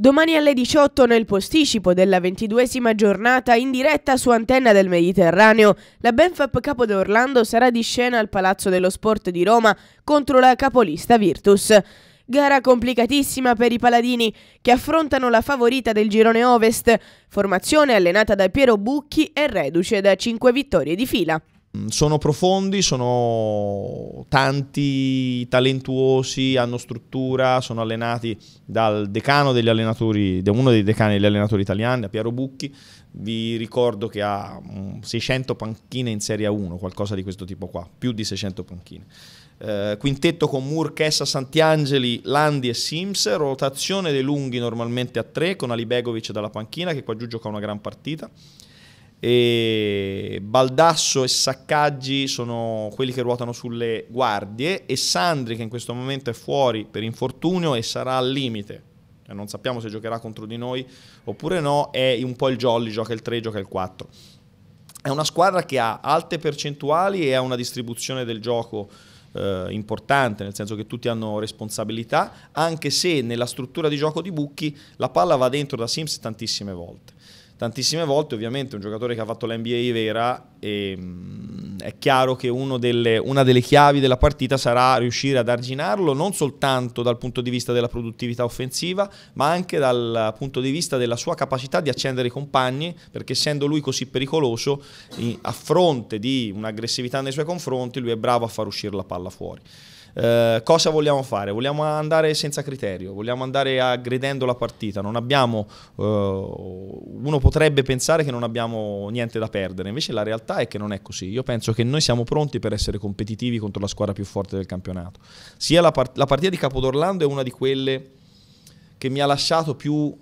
Domani alle 18 nel posticipo della ventiduesima giornata in diretta su Antenna del Mediterraneo, la Benfap Capo d'Orlando sarà di scena al Palazzo dello Sport di Roma contro la capolista Virtus. Gara complicatissima per i paladini che affrontano la favorita del girone ovest, formazione allenata da Piero Bucchi e reduce da 5 vittorie di fila. Mm, sono profondi, sono tanti, talentuosi, hanno struttura, sono allenati dal decano degli allenatori, da uno dei decani degli allenatori italiani, da Piero Bucchi. Vi ricordo che ha 600 mm, panchine in Serie 1, qualcosa di questo tipo qua, più di 600 panchine. Eh, quintetto con Moore, Kessa, Santiangeli, Landi e Sims, rotazione dei lunghi normalmente a 3 con Alibegovic dalla panchina che qua giù gioca una gran partita e Baldasso e Saccaggi sono quelli che ruotano sulle guardie e Sandri che in questo momento è fuori per infortunio e sarà al limite cioè non sappiamo se giocherà contro di noi oppure no è un po' il jolly gioca il 3 gioca il 4 è una squadra che ha alte percentuali e ha una distribuzione del gioco eh, importante, nel senso che tutti hanno responsabilità, anche se nella struttura di gioco di Bucchi la palla va dentro da Sims tantissime volte tantissime volte, ovviamente un giocatore che ha fatto l'NBA vera e, ehm, mh, è chiaro che delle, una delle chiavi della partita sarà riuscire ad arginarlo non soltanto dal punto di vista della produttività offensiva, ma anche dal punto di vista della sua capacità di accendere i compagni, perché essendo lui così pericoloso, a fronte di un'aggressività nei suoi confronti, lui è bravo a far uscire la palla fuori. Eh, cosa vogliamo fare? Vogliamo andare senza criterio, vogliamo andare aggredendo la partita, abbiamo, eh, uno potrebbe pensare che non abbiamo niente da perdere, invece la realtà è che non è così. Io penso che noi siamo pronti per essere competitivi contro la squadra più forte del campionato. Sia la, part- la partita di Capodorlando è una di quelle che mi ha lasciato più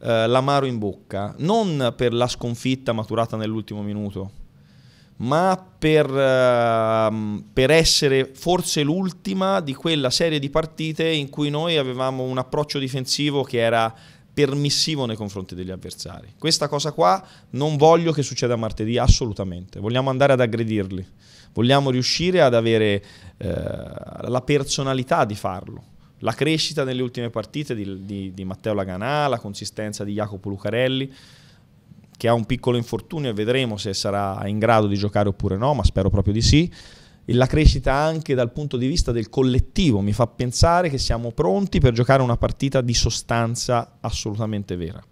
eh, l'amaro in bocca, non per la sconfitta maturata nell'ultimo minuto, ma per, uh, per, essere forse l'ultima di quella serie di partite in cui noi avevamo un approccio difensivo che era permissivo nei confronti degli avversari. Questa cosa qua non voglio che succeda martedì, assolutamente. Vogliamo andare ad aggredirli, vogliamo riuscire ad avere uh, la personalità di farlo la crescita nelle ultime partite di, di, di Matteo Laganà, la consistenza di Jacopo Lucarelli che ha un piccolo infortunio e vedremo se sarà in grado di giocare oppure no, ma spero proprio di sì. E la crescita anche dal punto di vista del collettivo mi fa pensare che siamo pronti per giocare una partita di sostanza assolutamente vera.